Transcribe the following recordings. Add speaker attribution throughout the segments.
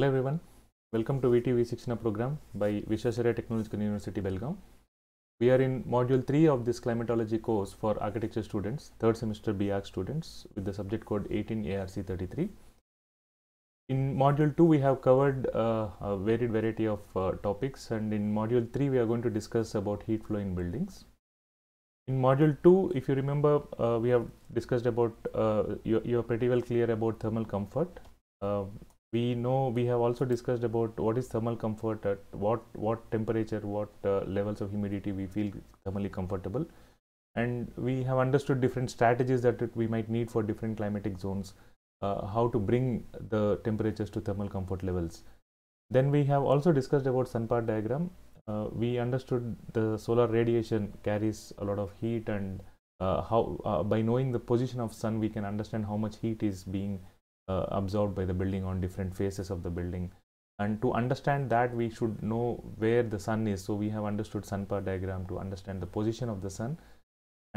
Speaker 1: Hello everyone, welcome to VTV16 program by Vishwasarya Technological University Belgaum. We are in module 3 of this climatology course for architecture students, third semester BARC students with the subject code 18ARC33. In module 2 we have covered uh, a varied variety of uh, topics and in module 3 we are going to discuss about heat flow in buildings. In module 2 if you remember uh, we have discussed about uh, you, you are pretty well clear about thermal comfort uh, we know we have also discussed about what is thermal comfort at what what temperature what uh, levels of humidity we feel thermally comfortable and we have understood different strategies that we might need for different climatic zones uh, how to bring the temperatures to thermal comfort levels then we have also discussed about sun path diagram uh, we understood the solar radiation carries a lot of heat and uh, how uh, by knowing the position of sun we can understand how much heat is being uh, absorbed by the building on different phases of the building and to understand that we should know where the sun is so we have understood sun power diagram to understand the position of the sun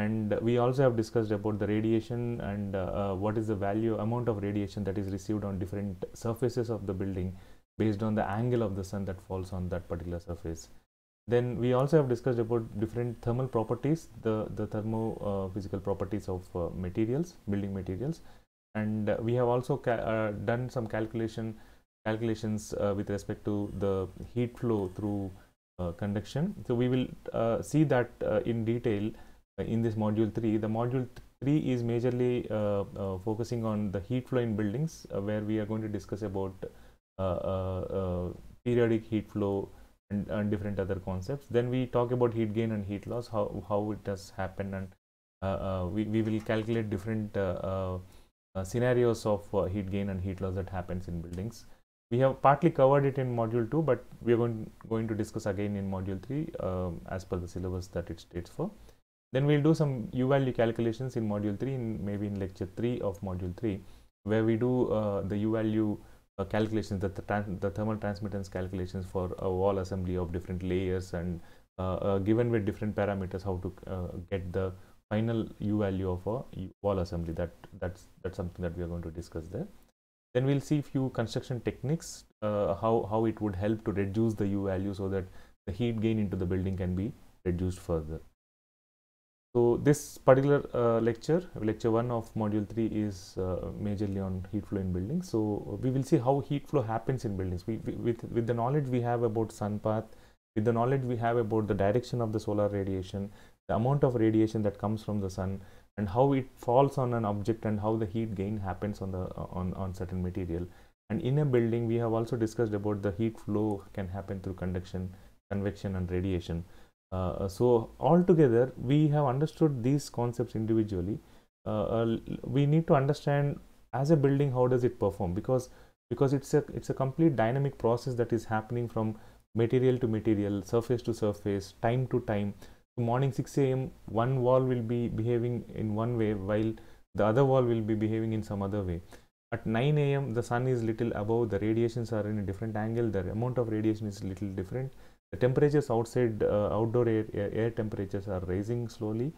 Speaker 1: and we also have discussed about the radiation and uh, uh, what is the value amount of radiation that is received on different surfaces of the building based on the angle of the sun that falls on that particular surface then we also have discussed about different thermal properties the the thermophysical uh, properties of uh, materials building materials and we have also uh, done some calculation calculations uh, with respect to the heat flow through uh, conduction. So we will see that in detail in this module 3. The module 3 is majorly focusing on the heat flow in buildings where we are going to discuss about periodic heat flow and, and, different other concepts. Then we talk about heat gain and heat loss, how, how it does happen and uh, uh, we, we will calculate different uh, uh, scenarios of uh, heat gain and heat loss that happens in buildings. We have partly covered it in module 2 but we are going, going to discuss again in module 3 um, as per the syllabus that it states for. Then we'll do some U-value calculations in module 3 in maybe in lecture 3 of module 3 where we do uh, the U-value uh, calculations, the, th the thermal transmittance calculations for a wall assembly of different layers and uh, uh, given with different parameters how to get the final u value of a wall assembly that that's that's something that we are going to discuss there then we'll see few construction techniques uh, how how it would help to reduce the u value so that the heat gain into the building can be reduced further so this particular uh, lecture, lecture 1 of module 3 is uh, majorly on heat flow in buildings. So we will see how heat flow happens in buildings. We, we, with, with the knowledge we have about sun path, with the knowledge we have about the direction of the solar radiation, the amount of radiation that comes from the sun and how it falls on an object and how the heat gain happens on the on, on certain material and in a building we have also discussed about the heat flow can happen through conduction convection and radiation uh, uh so altogether we have understood these concepts individually uh, uh we need to understand as a building how does it perform because because it's a it's a complete dynamic process that is happening from material to material surface to surface time to time morning 6 a.m. one wall will be behaving in one way while the other wall will be behaving in some other way. At 9 a.m. the sun is little above, the radiations are in a different angle, the amount of radiation is little different. The temperatures outside, uh, outdoor air, air temperatures are rising slowly.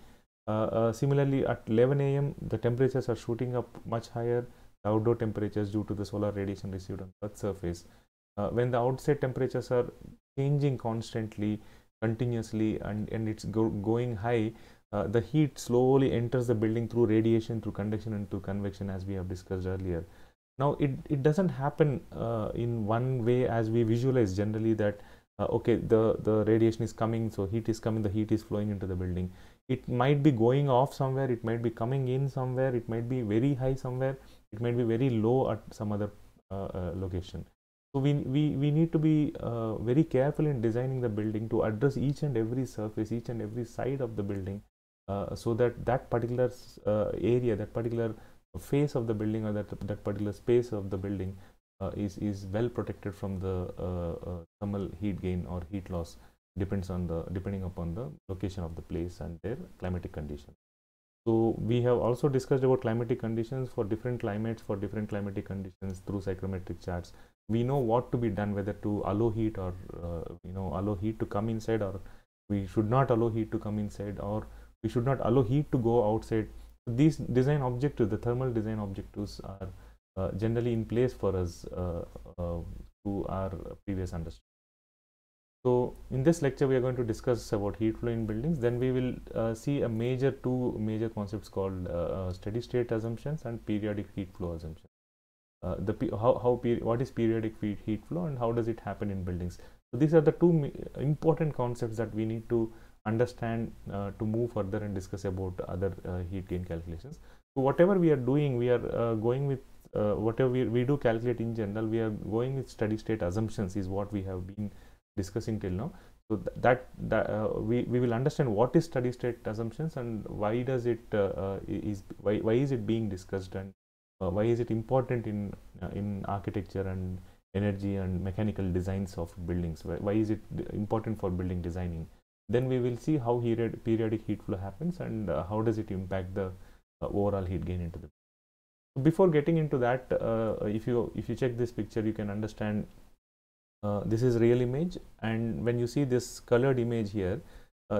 Speaker 1: Uh, uh, similarly, at 11 a.m. the temperatures are shooting up much higher, the outdoor temperatures due to the solar radiation received on Earth's surface. Uh, when the outside temperatures are changing constantly, continuously and, and it's go, going high, uh, the heat slowly enters the building through radiation, through conduction and through convection as we have discussed earlier. Now it, it doesn't happen uh, in one way as we visualize generally that uh, okay the, the radiation is coming so heat is coming the heat is flowing into the building. It might be going off somewhere, it might be coming in somewhere, it might be very high somewhere, it might be very low at some other uh, uh, location. So, we, we, we need to be uh, very careful in designing the building to address each and every surface, each and every side of the building uh, so that that particular uh, area, that particular face of the building or that, that particular space of the building uh, is, is well protected from the uh, uh, thermal heat gain or heat loss depends on the depending upon the location of the place and their climatic conditions. So we have also discussed about climatic conditions for different climates, for different climatic conditions through psychrometric charts we know what to be done whether to allow heat or uh, you know allow heat to come inside or we should not allow heat to come inside or we should not allow heat to go outside these design objectives the thermal design objectives are uh, generally in place for us uh, uh to our previous understanding so in this lecture we are going to discuss about heat flow in buildings then we will uh, see a major two major concepts called uh, steady state assumptions and periodic heat flow assumptions uh, the how, how what is periodic heat flow and how does it happen in buildings so these are the two important concepts that we need to understand uh, to move further and discuss about other uh, heat gain calculations so whatever we are doing we are uh, going with uh, whatever we, we do calculate in general we are going with steady state assumptions is what we have been discussing till now so th that, that we, we will understand what is steady state assumptions and why does it is why, why is it being discussed and uh, why is it important in uh, in architecture and energy and mechanical designs of buildings why is it important for building designing then we will see how heated, periodic heat flow happens and uh, how does it impact the uh, overall heat gain into the before getting into that uh, if you if you check this picture you can understand uh, this is real image and when you see this colored image here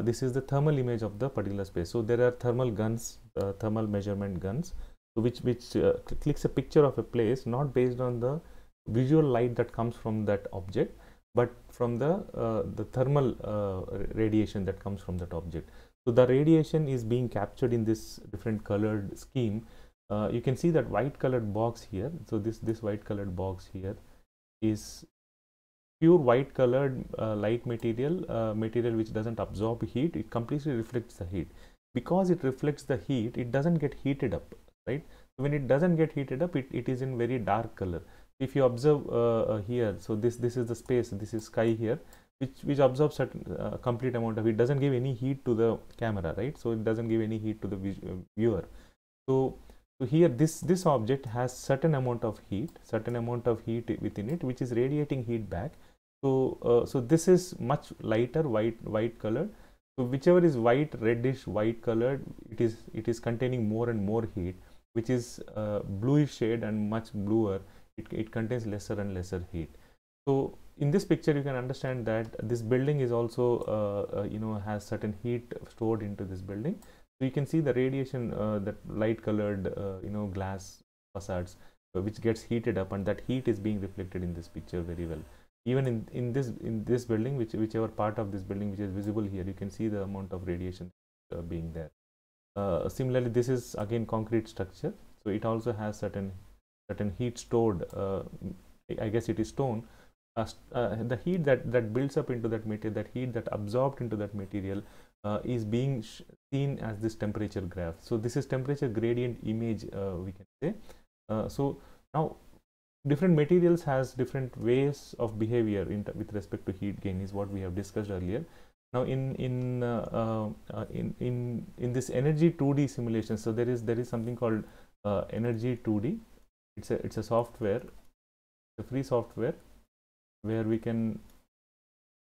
Speaker 1: this is the thermal image of the particular space so there are thermal guns thermal measurement guns which which uh, clicks a picture of a place not based on the visual light that comes from that object but from the uh, the thermal uh, radiation that comes from that object so the radiation is being captured in this different colored scheme uh, you can see that white colored box here so this this white colored box here is pure white colored uh, light material uh, material which doesn't absorb heat it completely reflects the heat because it reflects the heat it doesn't get heated up right when it doesn't get heated up it, it is in very dark color if you observe uh, uh, here so this this is the space this is sky here which which absorbs certain uh, complete amount of it doesn't give any heat to the camera right so it doesn't give any heat to the uh, viewer so so here this this object has certain amount of heat certain amount of heat within it which is radiating heat back so uh, so this is much lighter white white colored so whichever is white reddish white colored it is it is containing more and more heat which is a uh, bluish shade and much bluer it, it contains lesser and lesser heat so in this picture you can understand that this building is also uh, uh, you know has certain heat stored into this building so you can see the radiation uh, that light colored uh, you know glass facades which gets heated up and that heat is being reflected in this picture very well even in in this in this building which whichever part of this building which is visible here you can see the amount of radiation uh, being there uh, similarly this is again concrete structure so it also has certain certain heat stored uh, i guess it is stone uh, uh, the heat that that builds up into that material that heat that absorbed into that material uh, is being seen as this temperature graph so this is temperature gradient image uh, we can say so now different materials has different ways of behavior with respect to heat gain is what we have discussed earlier now, in in uh, uh, uh, in in in this energy 2D simulation, so there is there is something called uh, energy 2D. It's a it's a software, a free software, where we can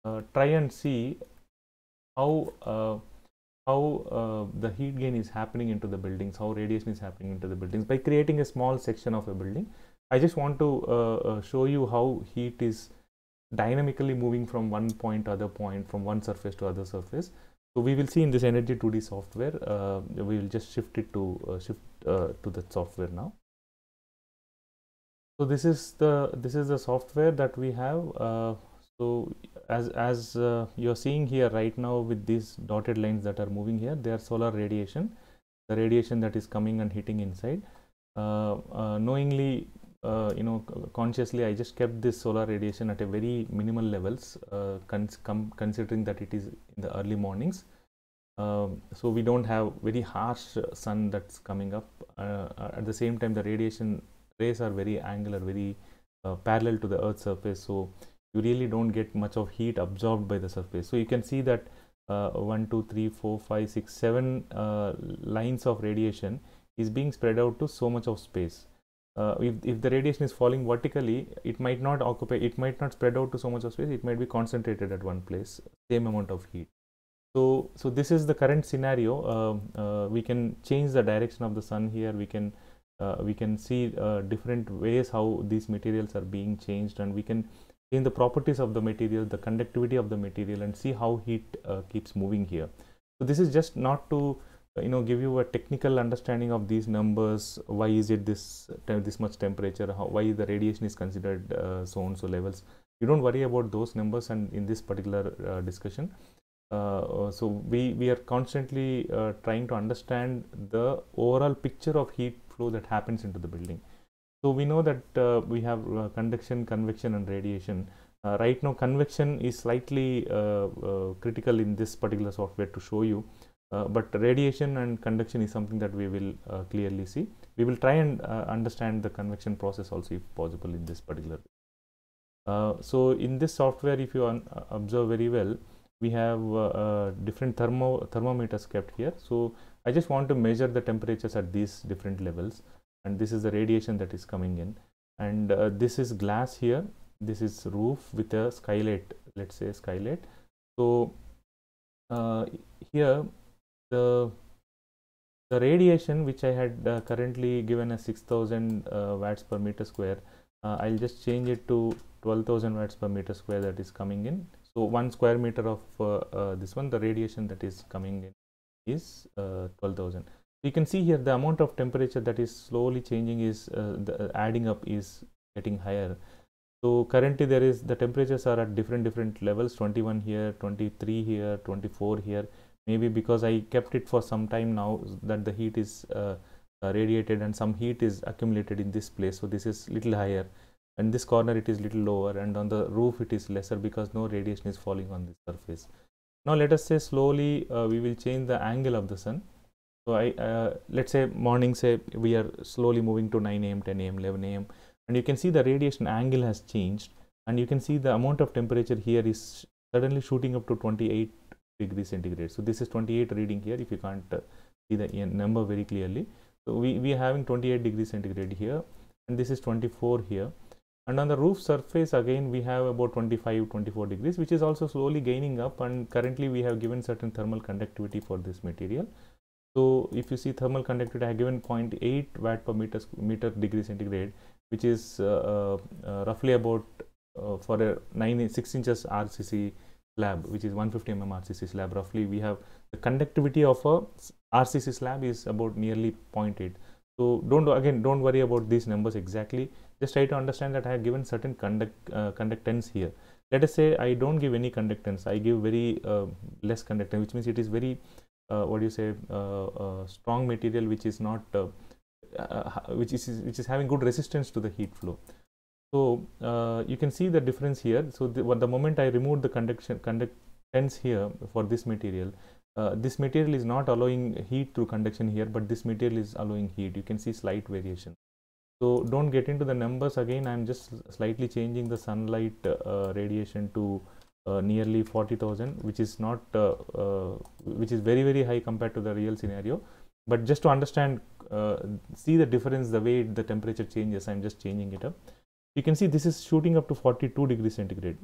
Speaker 1: uh, try and see how uh, how the heat gain is happening into the buildings, how radiation is happening into the buildings by creating a small section of a building. I just want to show you how heat is dynamically moving from one point to other point, from one surface to other surface. So we will see in this Energy 2D software, uh, we will just shift it to uh, shift uh, to the software now. So this is the this is the software that we have. Uh, so as as uh, you're seeing here right now with these dotted lines that are moving here, they are solar radiation, the radiation that is coming and hitting inside. Uh, knowingly uh, you know consciously i just kept this solar radiation at a very minimal levels uh, cons considering that it is in the early mornings um, so we don't have very harsh sun that's coming up uh, uh, at the same time the radiation rays are very angular very uh, parallel to the earth's surface so you really don't get much of heat absorbed by the surface so you can see that uh, 1 2 3 4 5 6 7 uh, lines of radiation is being spread out to so much of space uh, if, if the radiation is falling vertically it might not occupy it might not spread out to so much of space it might be concentrated at one place same amount of heat so so this is the current scenario uh, uh, we can change the direction of the sun here we can uh, we can see uh, different ways how these materials are being changed and we can change the properties of the material the conductivity of the material and see how heat uh, keeps moving here so this is just not to uh, you know give you a technical understanding of these numbers why is it this this much temperature how why the radiation is considered uh, so and so levels you don't worry about those numbers and in this particular uh, discussion uh, uh so we we are constantly uh, trying to understand the overall picture of heat flow that happens into the building so we know that we have conduction convection and radiation right now convection is slightly critical in this particular software to show you uh, but radiation and conduction is something that we will uh, clearly see. We will try and uh, understand the convection process also if possible in this particular. so in this software, if you observe very well, we have different thermo thermometers kept here. So I just want to measure the temperatures at these different levels and this is the radiation that is coming in and uh, this is glass here this is roof with a skylight let's say skylight so uh, here the the radiation which I had uh, currently given as 6000 uh, watts per meter square uh, I'll just change it to 12,000 watts per meter square that is coming in so one square meter of uh, uh, this one the radiation that is coming in is uh, 12,000 you can see here the amount of temperature that is slowly changing is adding up is getting higher so currently there is the temperatures are at different different levels 21 here 23 here 24 here maybe because I kept it for some time now that the heat is uh, uh, radiated and some heat is accumulated in this place so this is little higher and this corner it is little lower and on the roof it is lesser because no radiation is falling on this surface. Now let us say slowly uh, we will change the angle of the sun. So I uh, let's say morning say we are slowly moving to 9 a.m., 10 a.m., 11 a.m. and you can see the radiation angle has changed and you can see the amount of temperature here is suddenly shooting up to 28 degree centigrade. So this is 28 reading here if you can't uh, see the uh, number very clearly. So we, we are having 28 degree centigrade here and this is 24 here. And on the roof surface again we have about 25, 24 degrees which is also slowly gaining up and currently we have given certain thermal conductivity for this material. So if you see thermal conductivity I have given 0.8 watt per meter, meter degree centigrade which is uh, uh, uh roughly about uh, for a 9, 6 inches RCC slab which is 150 mm RCC slab roughly we have the conductivity of a RCC slab is about nearly 0.8 so don't again don't worry about these numbers exactly just try to understand that I have given certain conduct uh, conductance here let us say I don't give any conductance I give very uh, less conductance which means it is very uh, what do you say uh, uh, strong material which is not uh, which is which is having good resistance to the heat flow so, uh, you can see the difference here. So, the, the moment I remove the conduction conductance here for this material, uh, this material is not allowing heat through conduction here, but this material is allowing heat. You can see slight variation. So, don't get into the numbers again. I am just slightly changing the sunlight uh, radiation to uh, nearly 40,000, which is not, uh, uh, which is very, very high compared to the real scenario. But just to understand, see the difference, the way the temperature changes, I am just changing it up you can see this is shooting up to 42 degrees centigrade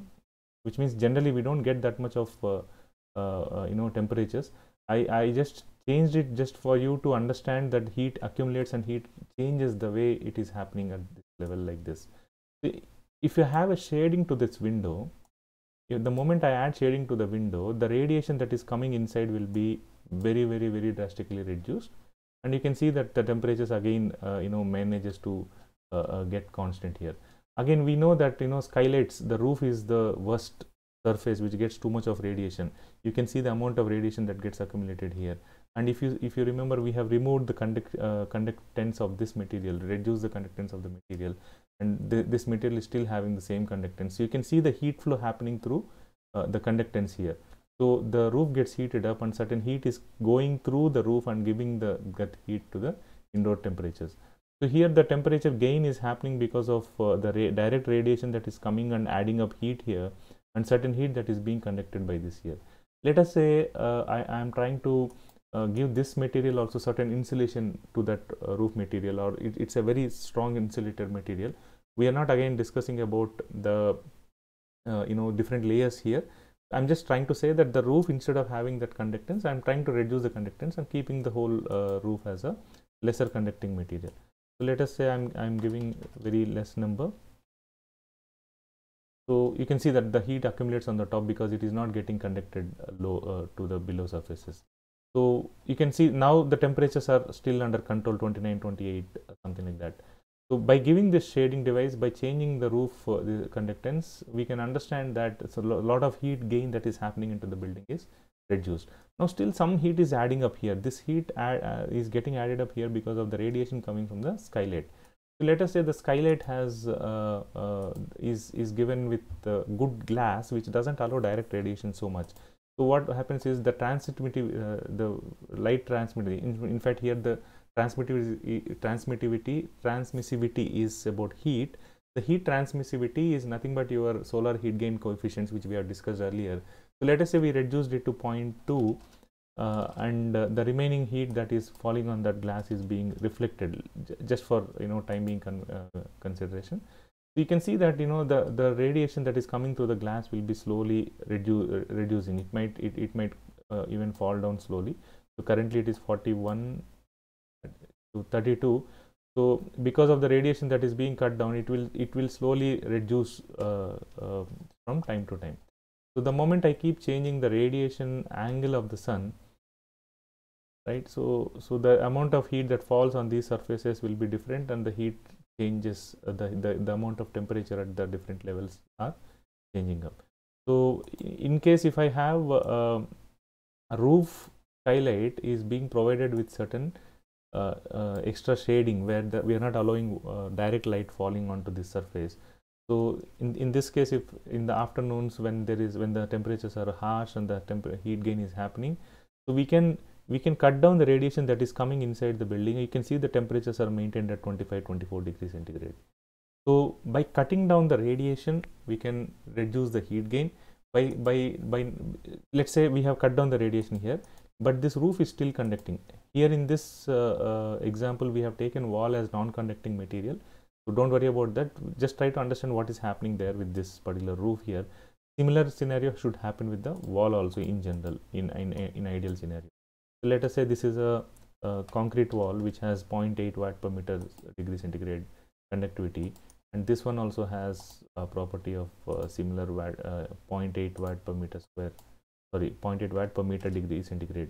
Speaker 1: which means generally we don't get that much of uh, uh, uh, you know temperatures I, I just changed it just for you to understand that heat accumulates and heat changes the way it is happening at this level like this if you have a shading to this window if the moment I add shading to the window the radiation that is coming inside will be very very very drastically reduced and you can see that the temperatures again uh, you know manages to uh, uh, get constant here again we know that you know skylights the roof is the worst surface which gets too much of radiation you can see the amount of radiation that gets accumulated here and if you if you remember we have removed the conduct, uh, conductance of this material reduced the conductance of the material and th this material is still having the same conductance so you can see the heat flow happening through uh, the conductance here so the roof gets heated up and certain heat is going through the roof and giving the gut heat to the indoor temperatures so here the temperature gain is happening because of uh, the ra direct radiation that is coming and adding up heat here and certain heat that is being conducted by this here. Let us say uh, I, I, am trying to uh, give this material also certain insulation to that uh, roof material or it, it's a very strong insulated material. We are not again discussing about the uh, you know different layers here. I'm just trying to say that the roof instead of having that conductance I'm trying to reduce the conductance and keeping the whole uh, roof as a lesser conducting material so let us say i'm i'm giving very less number so you can see that the heat accumulates on the top because it is not getting conducted uh, low uh, to the below surfaces so you can see now the temperatures are still under control 29 28 uh, something like that so by giving this shading device by changing the roof uh, the conductance we can understand that a lot of heat gain that is happening into the building is reduced. Now still some heat is adding up here. This heat add, uh, is getting added up here because of the radiation coming from the skylight. So let us say the skylight has uh, uh, is is given with good glass which doesn't allow direct radiation so much. So what happens is the transmittivity, uh, the light transmittivity. In, in fact, here the transmittivity, transmittivity, transmissivity is about heat. The heat transmissivity is nothing but your solar heat gain coefficients, which we have discussed earlier. So let us say we reduced it to 0.2 uh, and uh, the remaining heat that is falling on that glass is being reflected just for you know time being con uh, consideration. So you can see that you know the, the radiation that is coming through the glass will be slowly redu reducing. It might it, it might uh, even fall down slowly. So currently it is 41 to 32 so because of the radiation that is being cut down it will it will slowly reduce uh, uh, from time to time so, the moment I keep changing the radiation angle of the sun, right, so, so the amount of heat that falls on these surfaces will be different and the heat changes, uh, the, the, the amount of temperature at the different levels are changing up. So, in case if I have uh, a roof skylight is being provided with certain uh, uh, extra shading where the, we are not allowing uh, direct light falling onto this surface. So in, in this case, if in the afternoons when there is when the temperatures are harsh and the heat gain is happening, so we can we can cut down the radiation that is coming inside the building. You can see the temperatures are maintained at 25, 24 degrees centigrade. So by cutting down the radiation, we can reduce the heat gain. By by by, let's say we have cut down the radiation here, but this roof is still conducting. Here in this uh, uh, example, we have taken wall as non-conducting material so don't worry about that. Just try to understand what is happening there with this particular roof here. Similar scenario should happen with the wall also in general in, in, in ideal scenario. So let us say this is a, a concrete wall which has 0.8 watt per meter degree centigrade conductivity and this one also has a property of uh, similar watt, uh, 0.8 watt per meter square sorry 0.8 watt per meter degree centigrade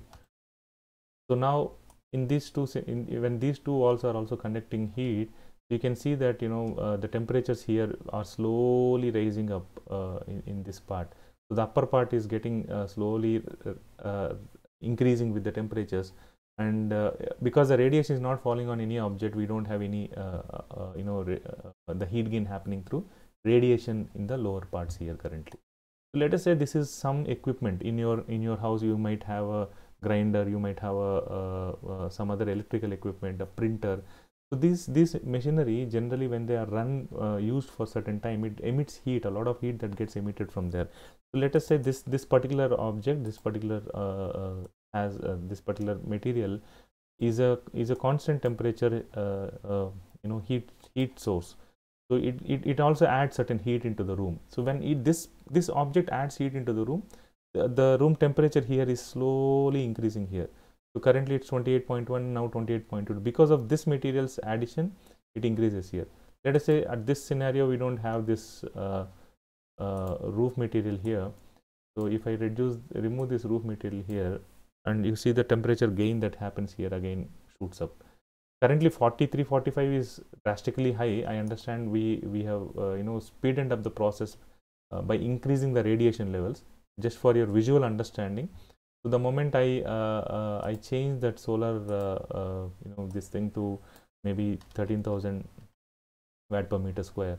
Speaker 1: so now in these two in, when these two walls are also conducting heat you can see that you know uh, the temperatures here are slowly rising up uh, in, in, this part so the upper part is getting uh, slowly uh, uh, increasing with the temperatures and uh, because the radiation is not falling on any object we don't have any you know the heat gain happening through radiation in the lower parts here currently so let us say this is some equipment in your in your house you might have a grinder you might have a some other electrical equipment a printer so this this machinery generally when they are run uh, used for certain time it emits heat a lot of heat that gets emitted from there. So let us say this this particular object this particular uh, uh has uh, this particular material is a is a constant temperature uh, you know heat heat source. So it, it, it also adds certain heat into the room. So when it, this this object adds heat into the room, the, the room temperature here is slowly increasing here. So currently it's 28.1, now 28.2. Because of this material's addition, it increases here. Let us say at this scenario, we don't have this uh, uh, roof material here. So if I reduce, remove this roof material here, and you see the temperature gain that happens here again shoots up. Currently 43, 45 is drastically high. I understand we, we have, uh, you know, speeded up the process uh, by increasing the radiation levels. Just for your visual understanding, so the moment I uh, uh, I change that solar uh, uh you know this thing to maybe 13,000 watt per meter square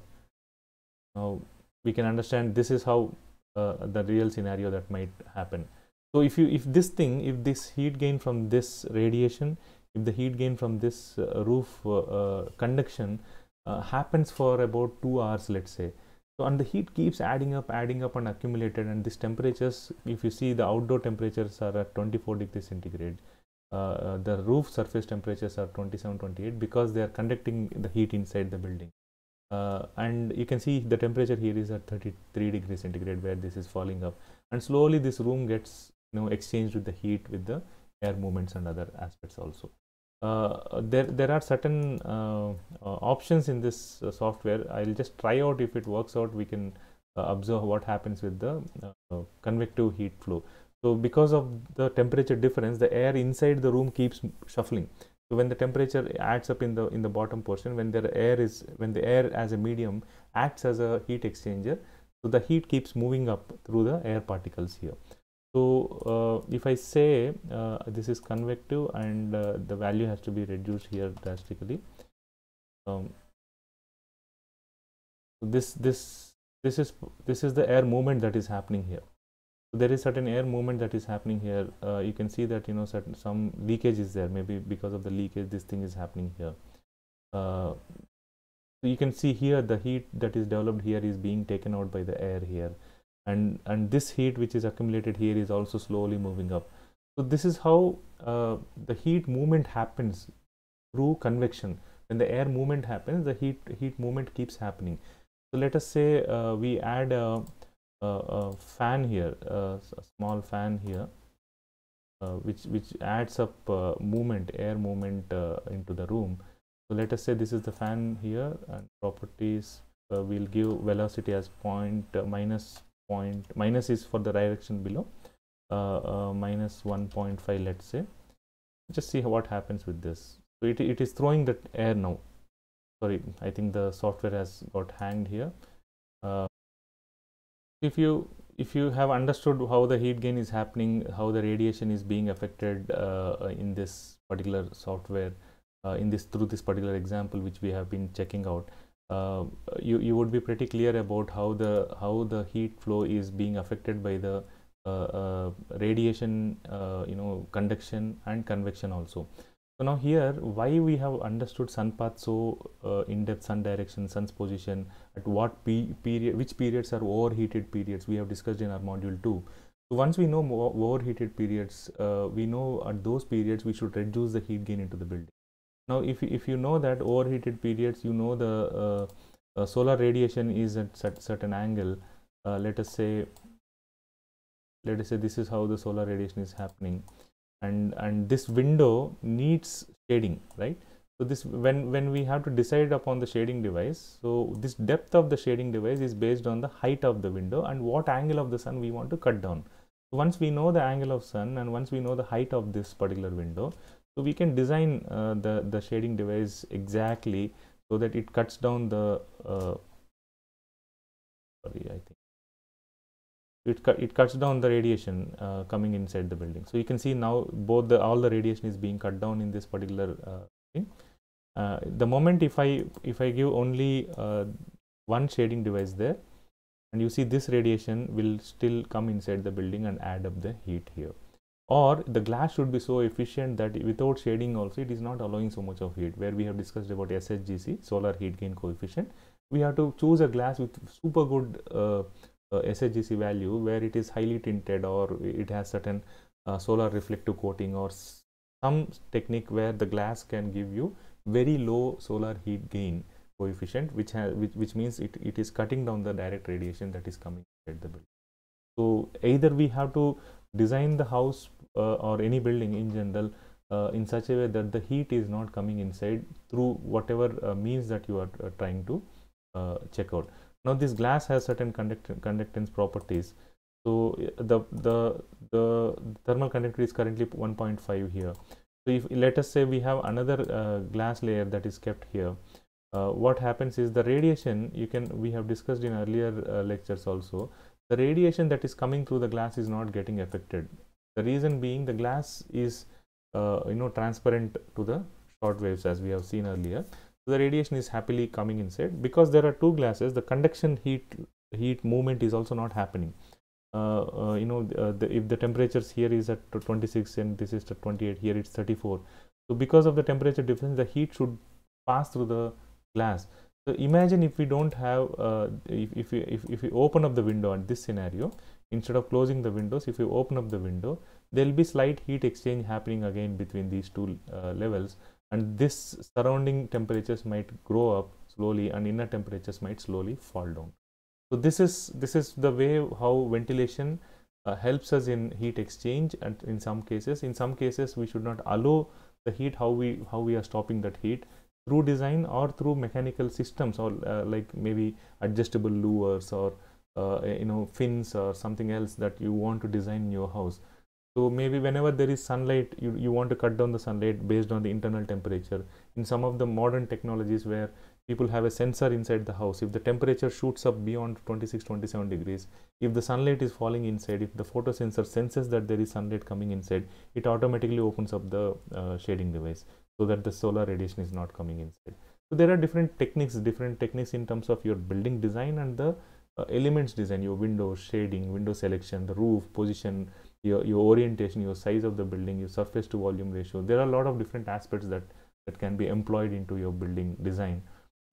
Speaker 1: now we can understand this is how uh, the real scenario that might happen so if you if this thing if this heat gain from this radiation if the heat gain from this uh, roof conduction happens for about two hours let's say so, and the heat keeps adding up, adding up and accumulated and these temperatures, if you see the outdoor temperatures are at 24 degrees centigrade. Uh, uh, the roof surface temperatures are 27, 28 because they are conducting the heat inside the building. Uh, and you can see the temperature here is at 33 degrees centigrade where this is falling up and slowly this room gets you know exchanged with the heat with the air movements and other aspects also. Uh, there there are certain uh, uh options in this uh, software i'll just try out if it works out we can observe what happens with the convective heat flow so because of the temperature difference the air inside the room keeps shuffling so when the temperature adds up in the in the bottom portion when the air is when the air as a medium acts as a heat exchanger so the heat keeps moving up through the air particles here so uh, if I say uh, this is convective and uh, the value has to be reduced here drastically. Um, this this this is this is the air movement that is happening here. So there is certain air movement that is happening here. Uh, you can see that you know certain some leakage is there. Maybe because of the leakage, this thing is happening here. Uh, so you can see here the heat that is developed here is being taken out by the air here and and this heat which is accumulated here is also slowly moving up so this is how uh, the heat movement happens through convection when the air movement happens the heat heat movement keeps happening so let us say uh, we add a, a, a fan here a, a, small fan here uh, which which adds up uh, movement air movement uh, into the room so let us say this is the fan here and properties uh, will give velocity as point uh, minus point minus is for the direction below uh, uh minus 1.5 let's say just see what happens with this so it, it is throwing that air now sorry i think the software has got hanged here uh, if you if you have understood how the heat gain is happening how the radiation is being affected uh, in this particular software uh, in this through this particular example which we have been checking out um, you, you would be pretty clear about how the how the heat flow is being affected by the uh, uh, radiation uh, you know conduction and convection also so now here why we have understood sun path so uh, in depth sun direction sun's position at what period which periods are overheated periods we have discussed in our module 2 so once we know overheated periods uh, we know at those periods we should reduce the heat gain into the building now, if, if you know that overheated periods, you know the uh, uh solar radiation is at certain angle. Uh, let us say, let us say this is how the solar radiation is happening, and and this window needs shading, right? So this when when we have to decide upon the shading device, so this depth of the shading device is based on the height of the window and what angle of the sun we want to cut down. once we know the angle of sun and once we know the height of this particular window, so we can design uh, the, the shading device exactly so that it cuts down the, uh, sorry, I think it, cu it cuts down the radiation uh, coming inside the building. So you can see now both the, all the radiation is being cut down in this particular uh, thing. Uh, the moment if I, if I give only uh, one shading device there, and you see this radiation will still come inside the building and add up the heat here or the glass should be so efficient that without shading also it is not allowing so much of heat where we have discussed about SHGC solar heat gain coefficient we have to choose a glass with super good uh, uh, SHGC value where it is highly tinted or it has certain uh, solar reflective coating or some technique where the glass can give you very low solar heat gain coefficient which has which, which means it, it is cutting down the direct radiation that is coming at the building so either we have to design the house uh, or any building in general uh, in such a way that the heat is not coming inside through whatever uh, means that you are uh, trying to uh, check out now this glass has certain conduct conductance properties so uh, the the the thermal conductor is currently 1.5 here so if let us say we have another glass layer that is kept here what happens is the radiation you can we have discussed in earlier lectures also the radiation that is coming through the glass is not getting affected. The reason being the glass is uh, you know transparent to the short waves as we have seen earlier. So the radiation is happily coming inside because there are two glasses. The conduction heat heat movement is also not happening. Uh, uh, you know uh, the, if the temperatures here is at 26 and this is at 28 here it's 34 so because of the temperature difference the heat should pass through the glass so imagine if we don't have, uh, if, if, we, if, if we open up the window at this scenario, instead of closing the windows, if we open up the window, there will be slight heat exchange happening again between these two uh, levels and this surrounding temperatures might grow up slowly and inner temperatures might slowly fall down. So this is, this is the way how ventilation uh, helps us in heat exchange and in some cases, in some cases we should not allow the heat how we, how we are stopping that heat through design or through mechanical systems or uh, like maybe adjustable lures or uh, eh, you know fins or something else that you want to design in your house so maybe whenever there is sunlight you, you want to cut down the sunlight based on the internal temperature in some of the modern technologies where people have a sensor inside the house if the temperature shoots up beyond 26 27 degrees if the sunlight is falling inside if the photo sensor senses that there is sunlight coming inside it automatically opens up the uh, shading device so that the solar radiation is not coming inside. So there are different techniques, different techniques in terms of your building design and the uh, elements design, your window shading, window selection, the roof position, your, your orientation, your size of the building, your surface to volume ratio. There are a lot of different aspects that, that can be employed into your building design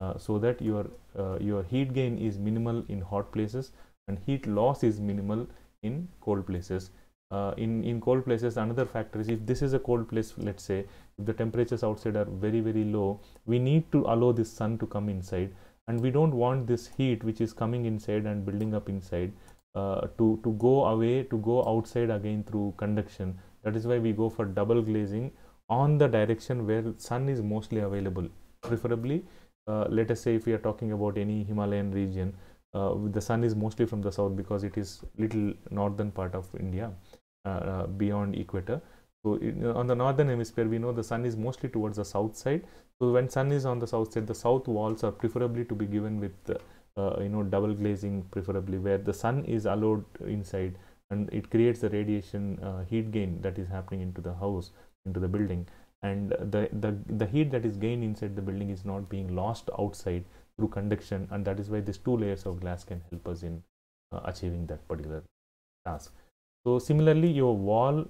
Speaker 1: uh, so that your, uh, your heat gain is minimal in hot places and heat loss is minimal in cold places. Uh, in, in cold places, another factor is if this is a cold place, let's say if the temperatures outside are very very low we need to allow this sun to come inside and we don't want this heat which is coming inside and building up inside uh, to to go away to go outside again through conduction that is why we go for double glazing on the direction where sun is mostly available preferably uh, let us say if we are talking about any himalayan region uh, the sun is mostly from the south because it is little northern part of india uh, uh, beyond equator so on the northern hemisphere, we know the sun is mostly towards the south side. So when sun is on the south side, the south walls are preferably to be given with uh, uh, you know double glazing preferably where the sun is allowed inside and it creates the radiation uh, heat gain that is happening into the house into the building and the, the the heat that is gained inside the building is not being lost outside through conduction and that is why these two layers of glass can help us in uh, achieving that particular task so similarly your wall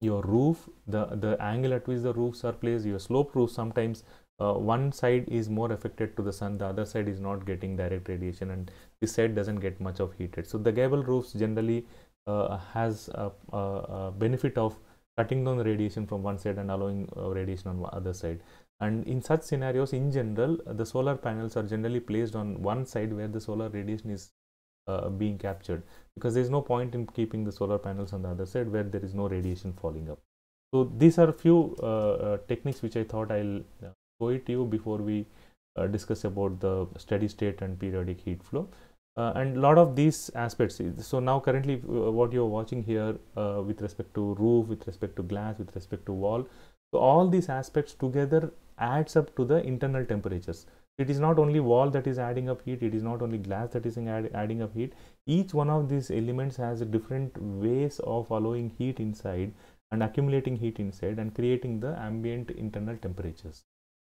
Speaker 1: your roof, the, the angle at which the roofs are placed, your slope roof sometimes uh, one side is more affected to the sun, the other side is not getting direct radiation and this side doesn't get much of heated. So the gable roofs generally uh, has a, a, a, benefit of cutting down the radiation from one side and allowing uh, radiation on the other side. And in such scenarios, in general, the solar panels are generally placed on one side where the solar radiation is uh, being captured because there is no point in keeping the solar panels on the other side where there is no radiation falling up. So these are few uh, uh, techniques which I thought I'll show uh, it to you before we discuss about the steady state and periodic heat flow. Uh, and a lot of these aspects so now currently uh, what you're watching here uh, with respect to roof with respect to glass with respect to wall so all these aspects together adds up to the internal temperatures it is not only wall that is adding up heat it is not only glass that is add, adding up heat each one of these elements has different ways of allowing heat inside and accumulating heat inside and creating the ambient internal temperatures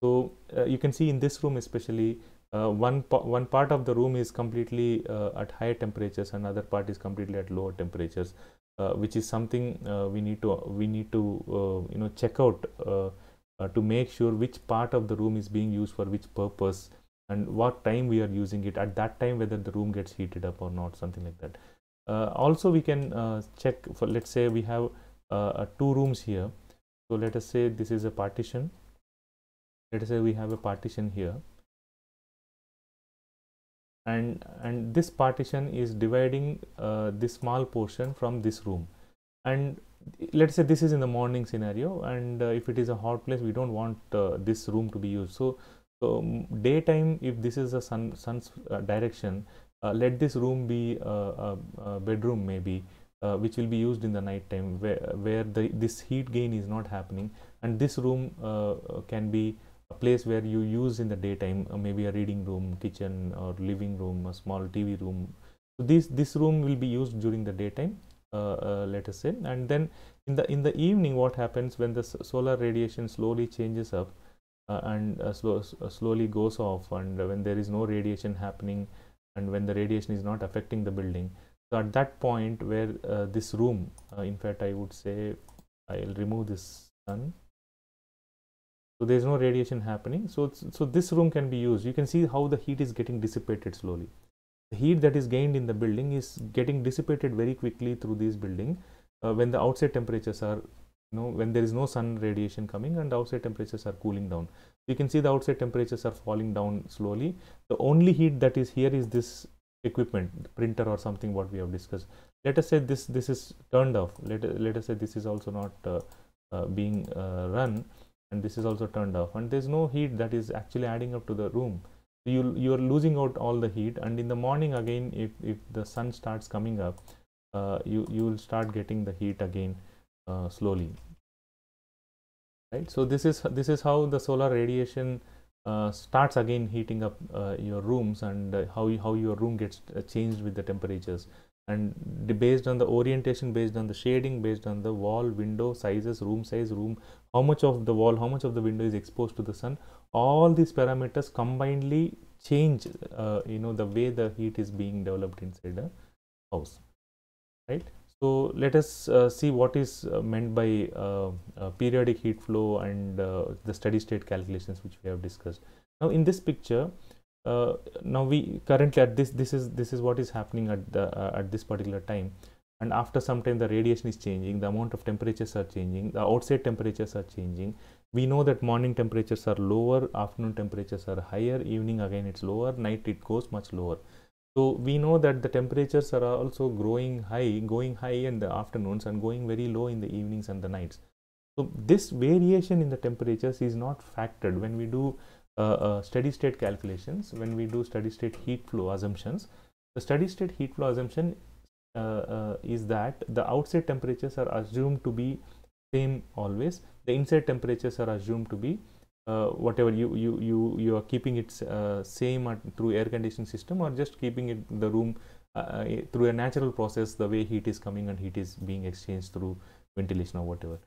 Speaker 1: so uh, you can see in this room especially uh, one pa one part of the room is completely uh, at high temperatures another part is completely at lower temperatures uh, which is something uh, we need to we need to uh, you know check out uh, to make sure which part of the room is being used for which purpose and what time we are using it at that time whether the room gets heated up or not something like that uh, also we can uh, check for let's say we have uh, uh, two rooms here so let us say this is a partition let us say we have a partition here and and this partition is dividing uh, this small portion from this room and let's say this is in the morning scenario and uh, if it is a hot place we don't want uh, this room to be used so, so mm, daytime if this is a sun sun's uh, direction uh, let this room be uh, a, a bedroom maybe uh, which will be used in the night time where, where the this heat gain is not happening and this room can be a place where you use in the daytime maybe a reading room kitchen or living room a small tv room so this this room will be used during the daytime uh, uh, let us say and then in the in the evening what happens when the solar radiation slowly changes up uh, and slow, slowly goes off and when there is no radiation happening and when the radiation is not affecting the building so at that point where uh, this room uh, in fact i would say i'll remove this sun so there's no radiation happening so so this room can be used you can see how the heat is getting dissipated slowly heat that is gained in the building is getting dissipated very quickly through this building uh, when the outside temperatures are you know when there is no sun radiation coming and outside temperatures are cooling down you can see the outside temperatures are falling down slowly the only heat that is here is this equipment printer or something what we have discussed let us say this this is turned off let, let us say this is also not uh, uh, being uh, run and this is also turned off and there is no heat that is actually adding up to the room you you are losing out all the heat and in the morning again if, if the sun starts coming up uh, you you will start getting the heat again uh, slowly right so this is this is how the solar radiation uh, starts again heating up uh, your rooms and uh, how you, how your room gets uh, changed with the temperatures and based on the orientation based on the shading based on the wall window sizes room size room how much of the wall how much of the window is exposed to the sun all these parameters combinedly change uh, you know the way the heat is being developed inside the house right so let us uh, see what is uh, meant by uh, uh, periodic heat flow and uh, the steady state calculations which we have discussed now in this picture now we currently at this this is this is what is happening at the at this particular time and after some time the radiation is changing the amount of temperatures are changing the outside temperatures are changing we know that morning temperatures are lower afternoon temperatures are higher evening again it's lower night it goes much lower so we know that the temperatures are also growing high going high in the afternoons and going very low in the evenings and the nights so this variation in the temperatures is not factored when we do uh, uh, steady state calculations when we do steady state heat flow assumptions the steady state heat flow assumption uh, uh is that the outside temperatures are assumed to be same always the inside temperatures are assumed to be uh, whatever you, you you you are keeping it uh, same at, through air conditioning system or just keeping it the room uh, uh eh, through a natural process the way heat is coming and heat is being exchanged through ventilation or whatever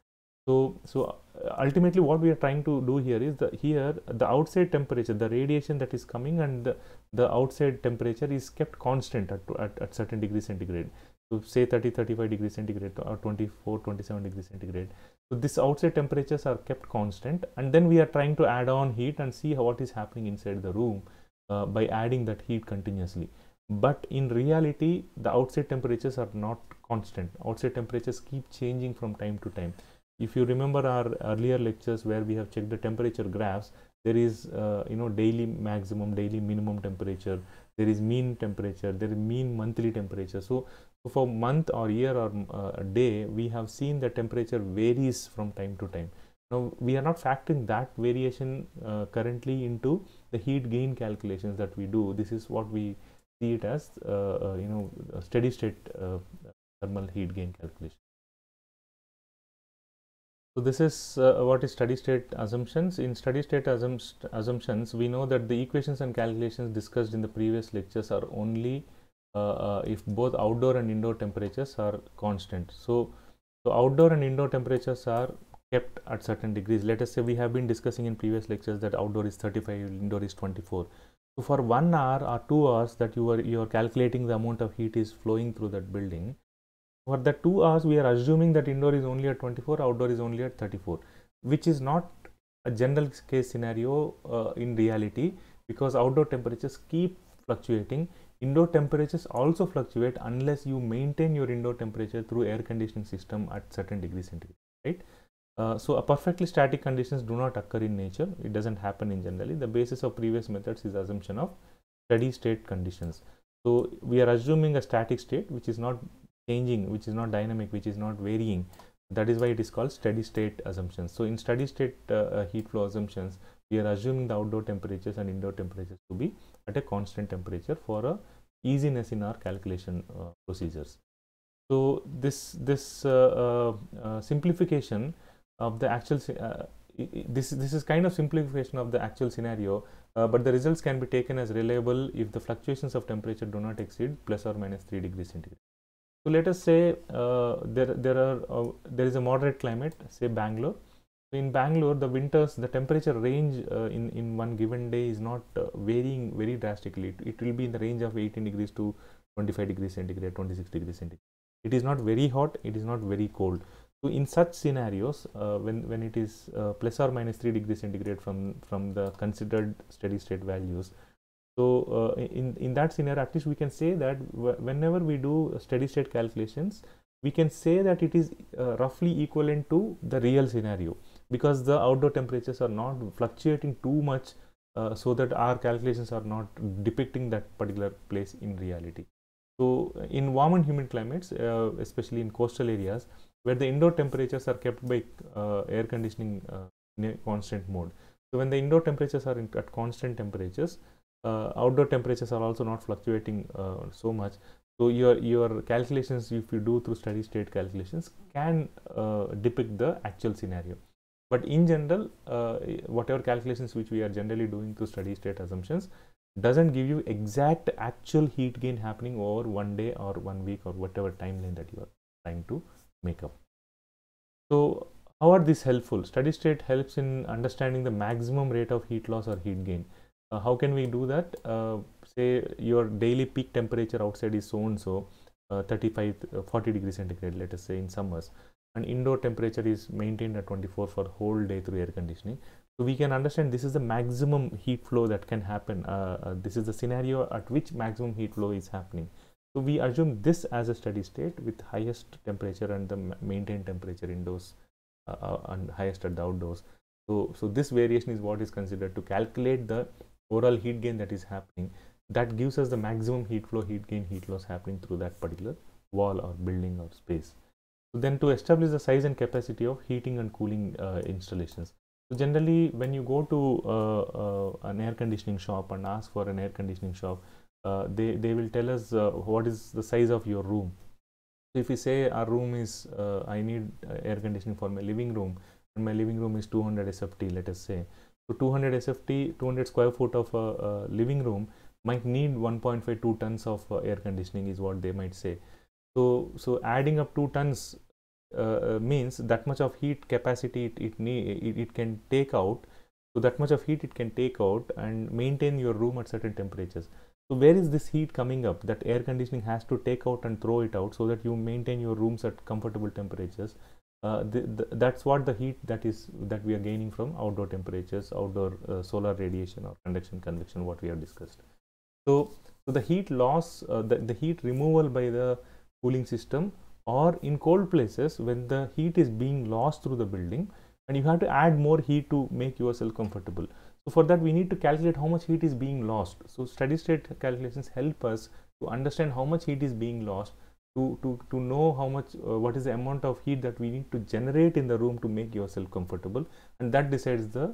Speaker 1: so so uh, ultimately what we are trying to do here is the here the outside temperature the radiation that is coming and the, the outside temperature is kept constant at, at, at certain degree centigrade so say 30 35 degrees centigrade or 24 27 degrees centigrade so this outside temperatures are kept constant and then we are trying to add on heat and see how, what is happening inside the room uh, by adding that heat continuously. But in reality, the outside temperatures are not constant. Outside temperatures keep changing from time to time. If you remember our earlier lectures where we have checked the temperature graphs, there is uh, you know daily maximum daily minimum temperature there is mean temperature there is mean monthly temperature so, so for month or year or uh, day we have seen the temperature varies from time to time now we are not factoring that variation uh, currently into the heat gain calculations that we do this is what we see it as uh, uh, you know steady state uh, thermal heat gain calculation so, this is uh, what is steady state assumptions. In steady state assumptions, we know that the equations and calculations discussed in the previous lectures are only uh, uh, if both outdoor and indoor temperatures are constant. So, so, outdoor and indoor temperatures are kept at certain degrees. Let us say we have been discussing in previous lectures that outdoor is 35, indoor is 24. So, for one hour or two hours that you are you are calculating the amount of heat is flowing through that building for the 2 hours we are assuming that indoor is only at 24 outdoor is only at 34 which is not a general case scenario uh, in reality because outdoor temperatures keep fluctuating indoor temperatures also fluctuate unless you maintain your indoor temperature through air conditioning system at certain degree centigrade right uh, so a perfectly static conditions do not occur in nature it doesn't happen in generally the basis of previous methods is assumption of steady state conditions so we are assuming a static state which is not changing which is not dynamic which is not varying that is why it is called steady state assumptions so in steady state uh, uh, heat flow assumptions we are assuming the outdoor temperatures and indoor temperatures to be at a constant temperature for a easiness in our calculation uh, procedures so this this uh, uh, uh simplification of the actual this this is kind of simplification of the actual scenario but the results can be taken as reliable if the fluctuations of temperature do not exceed plus or minus 3 degrees centigrade so let us say uh, there there are uh, there is a moderate climate, say Bangalore. So in Bangalore, the winters, the temperature range uh, in in one given day is not uh, varying very drastically. It, it, will be in the range of 18 degrees to 25 degrees centigrade, 26 degrees centigrade. It is not very hot. It is not very cold. So in such scenarios, uh, when when it is uh, plus or minus 3 degrees centigrade from from the considered steady state values, so, uh, in, in that scenario at least we can say that whenever we do steady state calculations, we can say that it is uh, roughly equivalent to the real scenario because the outdoor temperatures are not fluctuating too much uh, so that our calculations are not depicting that particular place in reality. So, in warm and humid climates, uh, especially in coastal areas, where the indoor temperatures are kept by uh, air conditioning uh, in a constant mode. So, when the indoor temperatures are at constant temperatures, uh, outdoor temperatures are also not fluctuating uh, so much. So your your calculations, if you do through steady state calculations, can uh, depict the actual scenario. But in general, whatever calculations which we are generally doing through steady state assumptions doesn't give you exact actual heat gain happening over one day or one week or whatever timeline that you are trying to make up. So how are these helpful? Steady state helps in understanding the maximum rate of heat loss or heat gain. Uh, how can we do that? Uh, say your daily peak temperature outside is so and so, uh, 35, uh, 40 degrees centigrade, let us say in summers, and indoor temperature is maintained at 24 for whole day through air conditioning. So we can understand this is the maximum heat flow that can happen. Uh, uh, this is the scenario at which maximum heat flow is happening. So we assume this as a steady state with highest temperature and the maintained temperature indoors and highest at the outdoors. So, so this variation is what is considered to calculate the overall heat gain that is happening that gives us the maximum heat flow heat gain heat loss happening through that particular wall or building or space so then to establish the size and capacity of heating and cooling uh, installations so generally when you go to uh, uh, an air conditioning shop and ask for an air conditioning shop uh, they they will tell us uh, what is the size of your room if we say our room is uh, i need air conditioning for my living room and my living room is 200 sft let us say so 200 SFT, 200 square foot of a, uh, a uh, living room might need 1.5 2 tons of uh, air conditioning is what they might say. So so adding up 2 tons uh, uh means that much of heat capacity it it, need, it it can take out. So that much of heat it can take out and maintain your room at certain temperatures. So where is this heat coming up that air conditioning has to take out and throw it out so that you maintain your rooms at comfortable temperatures uh, the, the, that's what the heat that is that we are gaining from outdoor temperatures outdoor uh, solar radiation or conduction convection what we have discussed so, so the heat loss uh, the, the heat removal by the cooling system or in cold places when the heat is being lost through the building and you have to add more heat to make yourself comfortable so for that we need to calculate how much heat is being lost so steady state calculations help us to understand how much heat is being lost to, to, to know how much uh, what is the amount of heat that we need to generate in the room to make yourself comfortable and that decides the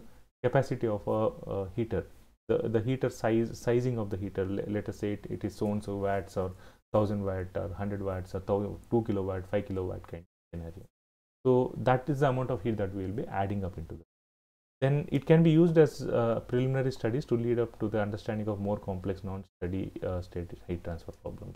Speaker 1: capacity of a, a heater the, the heater size sizing of the heater let, let us say it, it is so and so watts or 1000 watt or 100 watts or 2 kilowatt 5 kilowatt kind of scenario so that is the amount of heat that we will be adding up into then it can be used as uh, preliminary studies to lead up to the understanding of more complex non-steady uh, state heat transfer problems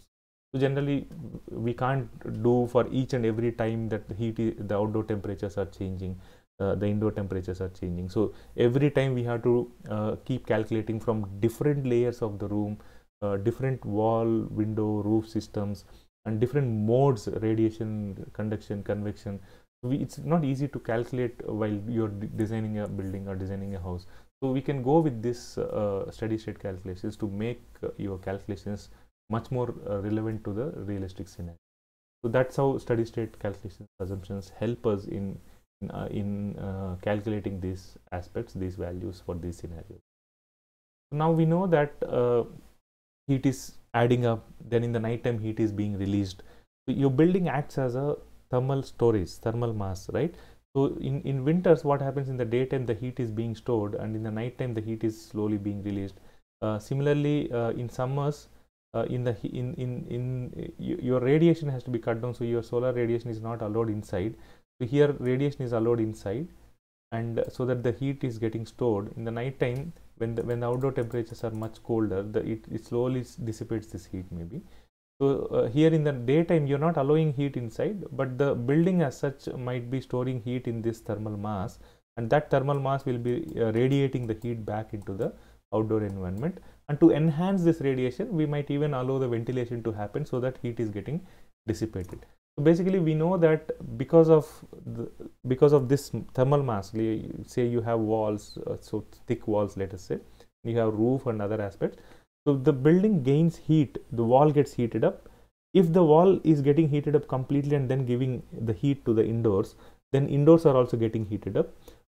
Speaker 1: so generally we can't do for each and every time that the heat the outdoor temperatures are changing. Uh, the indoor temperatures are changing. So every time we have to uh, keep calculating from different layers of the room, uh, different wall, window, roof systems, and different modes, radiation, conduction, convection. We, it's not easy to calculate while you're designing a building or designing a house. So we can go with this uh, steady state calculations to make uh, your calculations much more uh, relevant to the realistic scenario. So that's how steady state calculations assumptions help us in in, uh, in uh, calculating these aspects, these values for these scenarios. Now we know that uh, heat is adding up, then in the nighttime heat is being released. So your building acts as a thermal storage, thermal mass, right? So in, in winters, what happens in the daytime, the heat is being stored and in the nighttime, the heat is slowly being released. Uh, similarly, uh, in summers, uh, in the in in in your radiation has to be cut down so your solar radiation is not allowed inside so here radiation is allowed inside and so that the heat is getting stored in the night time when the, when the outdoor temperatures are much colder the it, it slowly dissipates this heat maybe so uh, here in the daytime you're not allowing heat inside but the building as such might be storing heat in this thermal mass and that thermal mass will be uh, radiating the heat back into the outdoor environment and to enhance this radiation, we might even allow the ventilation to happen so that heat is getting dissipated. So basically, we know that because of the, because of this thermal mass, say you have walls, uh, so thick walls, let us say, you have roof and other aspects. So the building gains heat, the wall gets heated up. If the wall is getting heated up completely and then giving the heat to the indoors, then indoors are also getting heated up.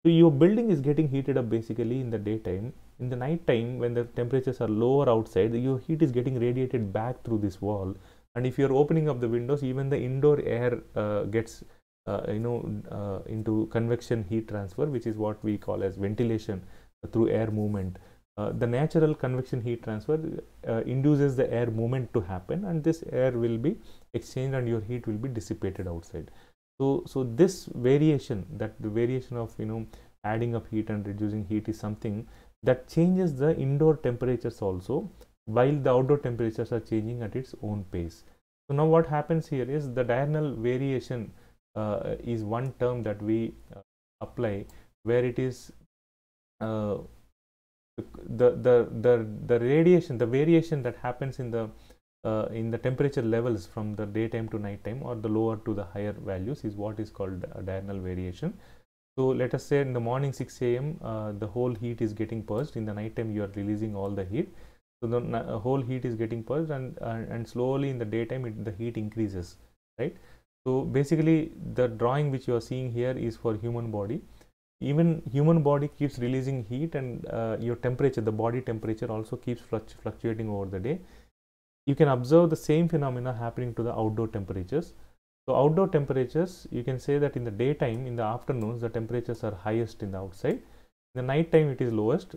Speaker 1: So your building is getting heated up basically in the daytime. In the night time, when the temperatures are lower outside, your heat is getting radiated back through this wall. And if you're opening up the windows, even the indoor air uh, gets, uh, you know, uh, into convection heat transfer, which is what we call as ventilation through air movement. Uh, the natural convection heat transfer uh, induces the air movement to happen, and this air will be exchanged, and your heat will be dissipated outside so so this variation that the variation of you know adding up heat and reducing heat is something that changes the indoor temperatures also while the outdoor temperatures are changing at its own pace so now what happens here is the diurnal variation uh, is one term that we uh, apply where it is uh, the, the the the radiation the variation that happens in the uh, in the temperature levels from the daytime to nighttime or the lower to the higher values is what is called diurnal variation. So let us say in the morning 6 a.m. Uh, the whole heat is getting purged. In the nighttime you are releasing all the heat. So the uh, whole heat is getting purged and uh, and slowly in the daytime it, the heat increases, right? So basically the drawing which you are seeing here is for human body. Even human body keeps releasing heat and uh, your temperature, the body temperature also keeps fluctuating over the day you can observe the same phenomena happening to the outdoor temperatures. So outdoor temperatures, you can say that in the daytime, in the afternoons, the temperatures are highest in the outside. In the nighttime, it is lowest.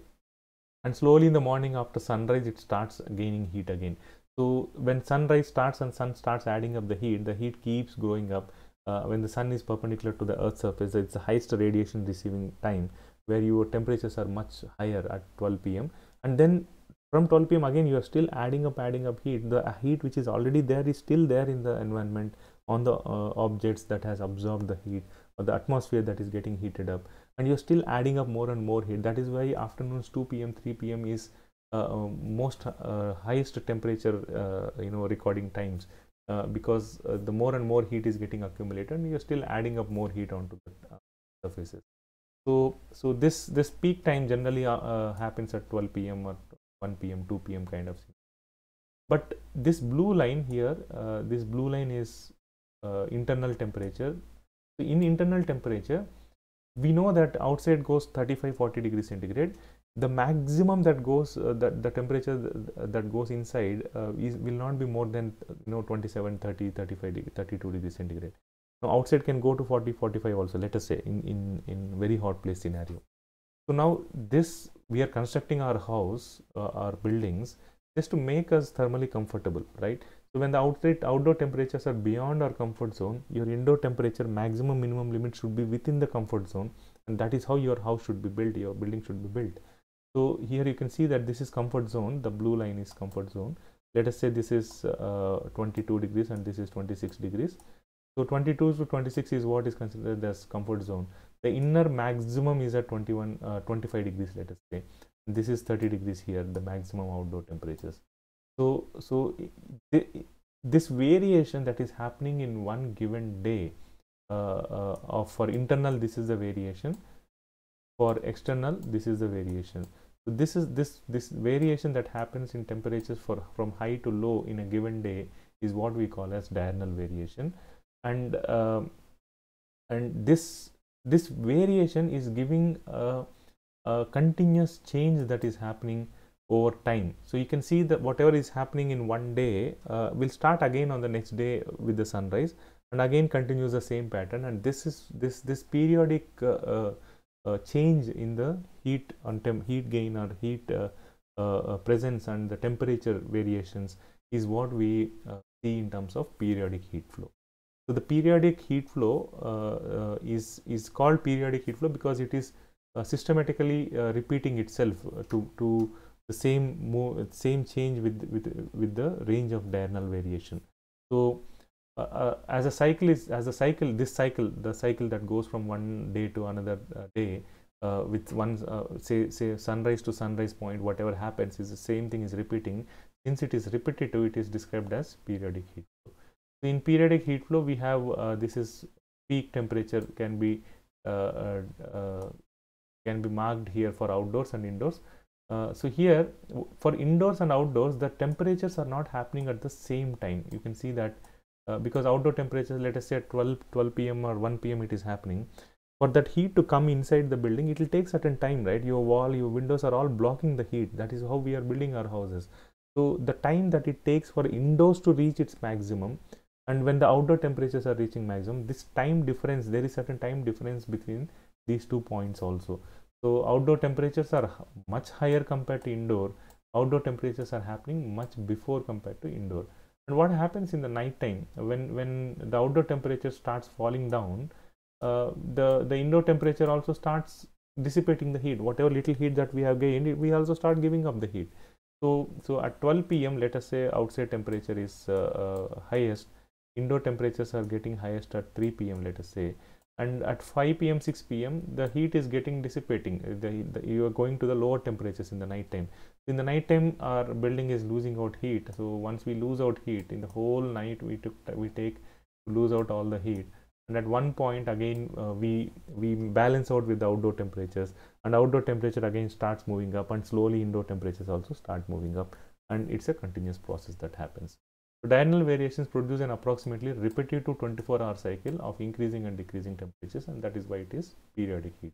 Speaker 1: And slowly in the morning after sunrise, it starts gaining heat again. So when sunrise starts and sun starts adding up the heat, the heat keeps growing up. Uh, when the sun is perpendicular to the earth's surface, it's the highest radiation receiving time where your temperatures are much higher at 12 pm. And then from 12 pm again you are still adding up adding up heat the heat which is already there is still there in the environment on the uh, objects that has absorbed the heat or the atmosphere that is getting heated up and you're still adding up more and more heat that is why afternoons 2 pm 3 pm is uh, uh, most uh, highest temperature uh, you know recording times uh, because the more and more heat is getting accumulated and you're still adding up more heat onto the surfaces so so this this peak time generally happens at 12 pm or 1 pm 2 pm kind of but this blue line here uh, this blue line is uh, internal temperature so in internal temperature we know that outside goes 35 40 degrees centigrade the maximum that goes uh, that the temperature th that goes inside uh, is, will not be more than you know 27 30 35 32 degrees centigrade now outside can go to 40 45 also let us say in in in very hot place scenario so now this we are constructing our house, uh, our buildings just to make us thermally comfortable, right? So when the outlet, outdoor temperatures are beyond our comfort zone, your indoor temperature maximum minimum limit should be within the comfort zone and that is how your house should be built, your building should be built. So here you can see that this is comfort zone, the blue line is comfort zone. Let us say this is uh, 22 degrees and this is 26 degrees. So 22 to 26 is what is considered as comfort zone the inner maximum is at 21 uh, 25 degrees let us say this is 30 degrees here the maximum outdoor temperatures so so this variation that is happening in one given day uh, uh, for internal this is the variation for external this is the variation so this is this this variation that happens in temperatures for from high to low in a given day is what we call as diurnal variation and uh, and this this variation is giving a, a continuous change that is happening over time. So you can see that whatever is happening in one day uh, will start again on the next day with the sunrise and again continues the same pattern and this is this this periodic uh, uh, uh change in the heat on temp heat gain or heat uh, uh, presence and the temperature variations is what we see in terms of periodic heat flow. So the periodic heat flow uh, uh, is, is called periodic heat flow because it is uh, systematically repeating itself to, to the same same change with, with, with the range of diurnal variation. So uh, uh, as a cycle is as a cycle this cycle the cycle that goes from one day to another uh, day with one say say sunrise to sunrise point whatever happens is the same thing is repeating since it is repetitive it is described as periodic heat in periodic heat flow we have uh, this is peak temperature can be uh, uh, uh can be marked here for outdoors and indoors uh, so here for indoors and outdoors the temperatures are not happening at the same time you can see that uh, because outdoor temperatures let us say at 12 12 pm or 1 pm it is happening for that heat to come inside the building it will take certain time right your wall your windows are all blocking the heat that is how we are building our houses so the time that it takes for indoors to reach its maximum and when the outdoor temperatures are reaching maximum this time difference there is certain time difference between these two points also so outdoor temperatures are much higher compared to indoor outdoor temperatures are happening much before compared to indoor and what happens in the night time when when the outdoor temperature starts falling down uh, the the indoor temperature also starts dissipating the heat whatever little heat that we have gained we also start giving up the heat so so at 12 pm let us say outside temperature is uh, uh, highest indoor temperatures are getting highest at 3 pm let us say and at 5 pm 6 pm the heat is getting dissipating uh, the, the, you are going to the lower temperatures in the night time in the night time our building is losing out heat so once we lose out heat in the whole night we took we take lose out all the heat and at one point again uh, we we balance out with the outdoor temperatures and outdoor temperature again starts moving up and slowly indoor temperatures also start moving up and it's a continuous process that happens diurnal variations produce an approximately repetitive 24 hour cycle of increasing and decreasing temperatures and that is why it is periodic heat.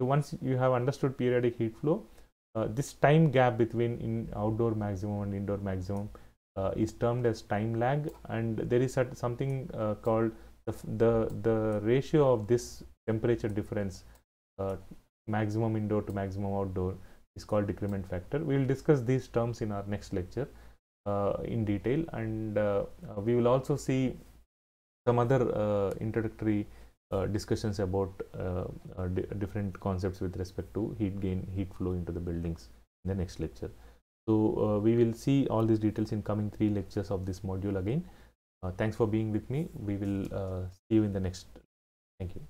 Speaker 1: So, once you have understood periodic heat flow, uh, this time gap between in outdoor maximum and indoor maximum uh, is termed as time lag and there is something uh, called the, the, the, ratio of this temperature difference uh, maximum indoor to maximum outdoor is called decrement factor. We will discuss these terms in our next lecture. Uh, in detail and uh, uh, we will also see some other introductory discussions about different concepts with respect to heat gain, heat flow into the buildings in the next lecture. So uh, we will see all these details in coming three lectures of this module again. Uh, thanks for being with me. We will uh, see you in the next. Thank you.